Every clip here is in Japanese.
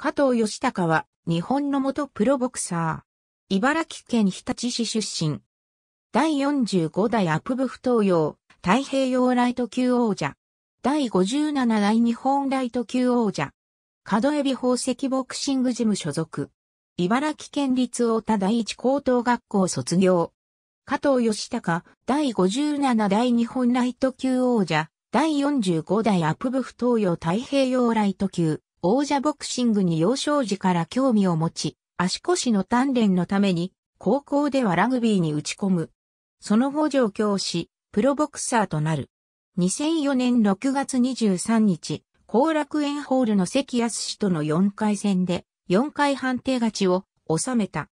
加藤義隆は、日本の元プロボクサー。茨城県日立市出身。第45代アップ部不東洋、太平洋ライト級王者。第57代日本ライト級王者。角エビ宝石ボクシングジム所属。茨城県立大田第一高等学校卒業。加藤義隆、第57代日本ライト級王者。第45代アップ部不東洋太平洋ライト級。王者ボクシングに幼少時から興味を持ち、足腰の鍛錬のために、高校ではラグビーに打ち込む。その後上京し、プロボクサーとなる。2004年6月23日、後楽園ホールの関康氏との4回戦で、4回判定勝ちを収めた。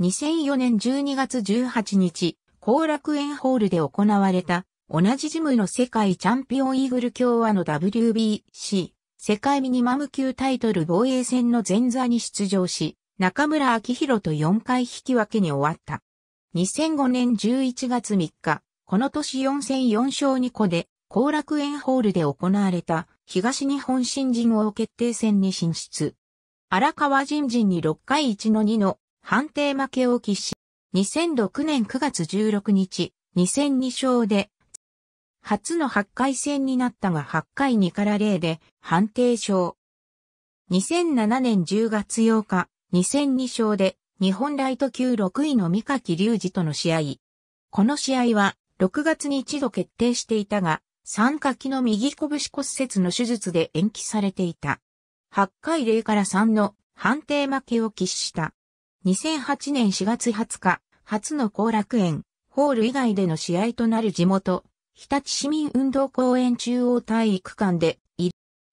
2004年12月18日、後楽園ホールで行われた、同じジムの世界チャンピオンイーグル共和の WBC 世界ミニマム級タイトル防衛戦の前座に出場し、中村明宏と4回引き分けに終わった。2005年11月3日、この年4戦4勝2個で、後楽園ホールで行われた東日本新人王決定戦に進出。荒川人人に6回1の2の判定負けを喫し、2006年9月16日、2戦2勝で初の8回戦になったが8回2から0で判定勝。2007年10月8日、2002勝で日本ライト級6位の三垣隆二との試合。この試合は6月に一度決定していたが、三垣の右拳骨折の手術で延期されていた。8回0から3の判定負けを喫した。2008年4月20日、初の後楽園、ホール以外での試合となる地元、日立市民運動公園中央体育館で、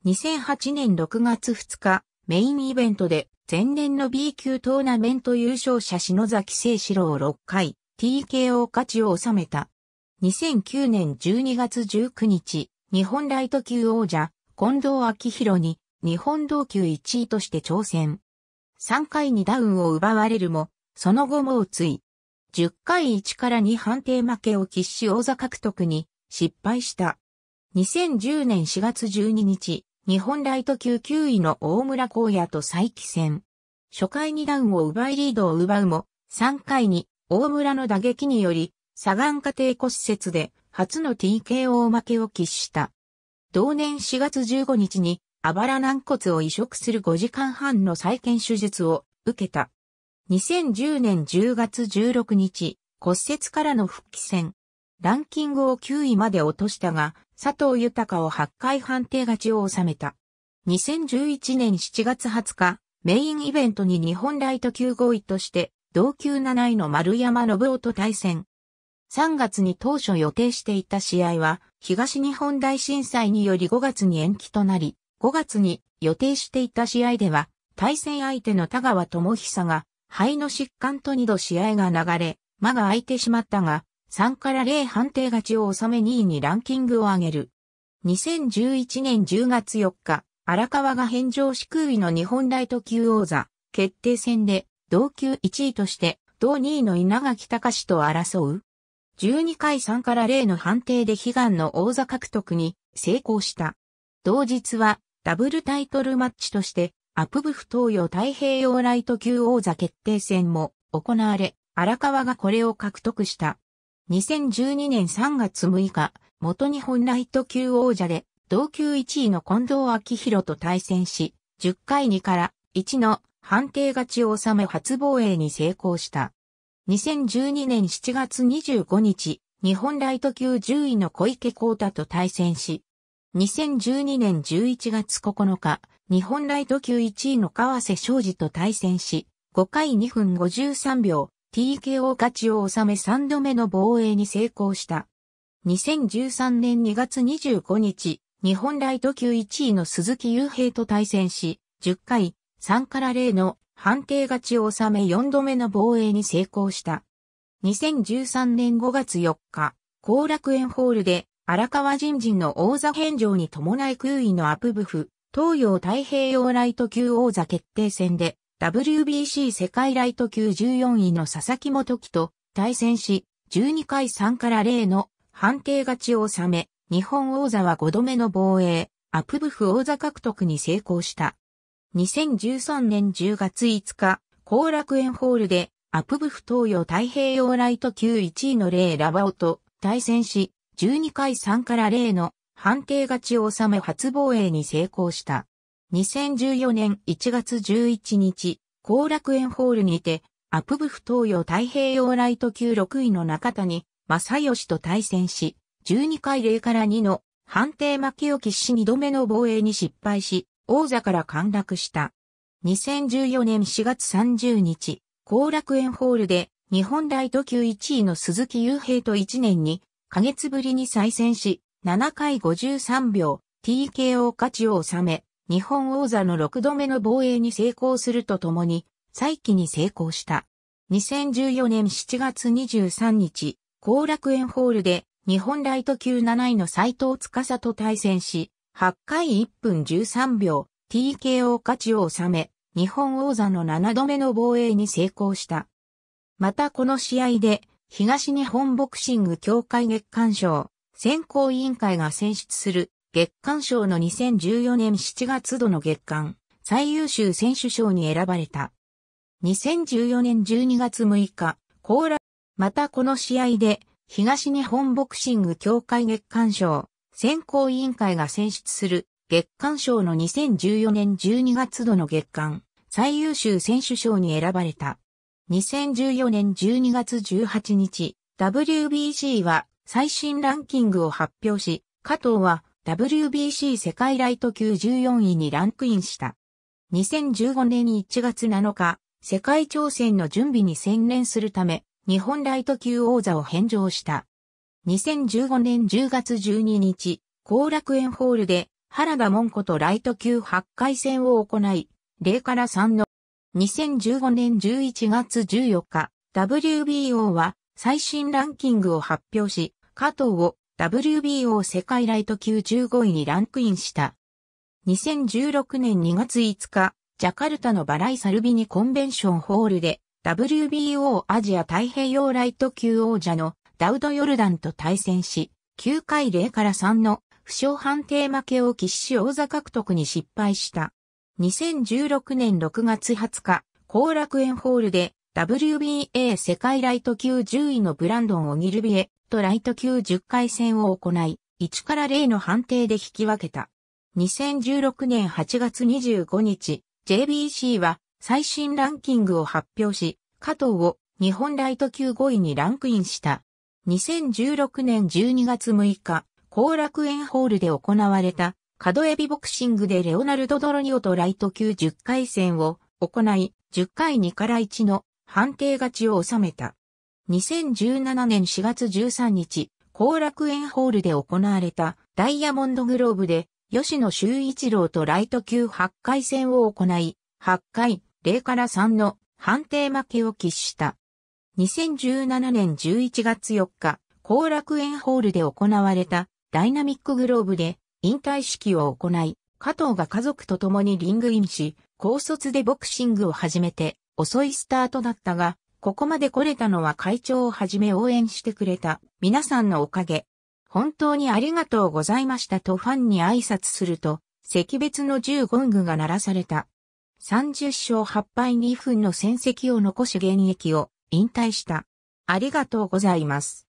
2008年6月2日、メインイベントで、前年の B 級トーナメント優勝者篠崎聖志郎6回、TKO 勝ちを収めた。2009年12月19日、日本ライト級王者、近藤昭弘に、日本同級1位として挑戦。3回にダウンを奪われるも、その後も追い。10回1から2判定負けを喫し王座獲得に失敗した。2010年4月12日、日本ライト級9位の大村光也と再起戦。初回にダウンを奪いリードを奪うも、3回に大村の打撃により、左眼家庭骨折で初の TKO 負けを喫した。同年4月15日に、あばら軟骨を移植する5時間半の再建手術を受けた。2010年10月16日、骨折からの復帰戦、ランキングを9位まで落としたが、佐藤豊を8回判定勝ちを収めた。2011年7月20日、メインイベントに日本ライト級5位として、同級7位の丸山信夫と対戦。3月に当初予定していた試合は、東日本大震災により5月に延期となり、5月に予定していた試合では、対戦相手の田川智久が、肺の疾患と2度試合が流れ、間が空いてしまったが、3から0判定勝ちを収め2位にランキングを上げる。2011年10月4日、荒川が返上し空位の日本ライト級王座決定戦で同級1位として同2位の稲垣隆史と争う。12回3から0の判定で悲願の王座獲得に成功した。同日はダブルタイトルマッチとしてアプブフ東洋太平洋ライト級王座決定戦も行われ、荒川がこれを獲得した。2012年3月6日、元日本ライト級王者で、同級1位の近藤昭弘と対戦し、10回2から1の判定勝ちを収め初防衛に成功した。2012年7月25日、日本ライト級10位の小池光太と対戦し、2012年11月9日、日本ライト級1位の川瀬昌司と対戦し、5回2分53秒、TKO 勝ちを収め3度目の防衛に成功した。2013年2月25日、日本ライト級1位の鈴木雄平と対戦し、10回、3から0の判定勝ちを収め4度目の防衛に成功した。2013年5月4日、後楽園ホールで荒川人事の王座返上に伴い空位のアプブフ、東洋太平洋ライト級王座決定戦で WBC 世界ライト級14位の佐々木元樹と対戦し、12回3から0の判定勝ちを収め、日本王座は5度目の防衛、アップブフ王座獲得に成功した。2013年10月5日、後楽園ホールで、アップブフ東洋太平洋ライト級1位のレイ・ラバオと対戦し、12回3から0の判定勝ちを収め初防衛に成功した。2014年1月11日、後楽園ホールにて、アプブフ東洋太平洋ライト級6位の中谷正義と対戦し、12回0から2の判定負けを喫し2度目の防衛に失敗し、王座から陥落した。2014年4月30日、後楽園ホールで日本ライト級1位の鈴木雄平と1年に、ヶ月ぶりに再戦し、7回53秒、TKO 勝ちを収め、日本王座の6度目の防衛に成功するとともに、再起に成功した。2014年7月23日、後楽園ホールで日本ライト級7位の斎藤司と対戦し、8回1分13秒、TKO 勝ちを収め、日本王座の7度目の防衛に成功した。またこの試合で、東日本ボクシング協会月間賞、選考委員会が選出する月刊賞の2014年7月度の月間最優秀選手賞に選ばれた。2014年12月6日、コーラ、またこの試合で東日本ボクシング協会月刊賞選考委員会が選出する月刊賞の2014年12月度の月間最優秀選手賞に選ばれた。2014年12月18日、WBC は最新ランキングを発表し、加藤は WBC 世界ライト級14位にランクインした。2015年1月7日、世界挑戦の準備に専念するため、日本ライト級王座を返上した。2015年10月12日、後楽園ホールで原田門子とライト級8回戦を行い、0から3の2015年11月14日、WBO は最新ランキングを発表し、加藤を WBO 世界ライト級15位にランクインした。2016年2月5日、ジャカルタのバライサルビニコンベンションホールで WBO アジア太平洋ライト級王者のダウド・ヨルダンと対戦し、9回0から3の負傷判定負けを喫し王座獲得に失敗した。2016年6月20日、後楽園ホールで WBA 世界ライト級10位のブランドン・オギルビエとライト級10回戦を行い、1から0の判定で引き分けた。2016年8月25日、JBC は最新ランキングを発表し、加藤を日本ライト級5位にランクインした。2016年12月6日、後楽園ホールで行われた、角エビボクシングでレオナルド・ドロニオとライト級10回戦を行い、10回2から1の判定勝ちを収めた。2017年4月13日、後楽園ホールで行われたダイヤモンドグローブで、吉野修一郎とライト級8回戦を行い、8回、0から3の判定負けを喫した。2017年11月4日、後楽園ホールで行われたダイナミックグローブで引退式を行い、加藤が家族と共にリングインし、高卒でボクシングを始めて遅いスタートだったが、ここまで来れたのは会長をはじめ応援してくれた皆さんのおかげ。本当にありがとうございましたとファンに挨拶すると、惜別の15軍が鳴らされた。30勝8敗2分の戦績を残し現役を引退した。ありがとうございます。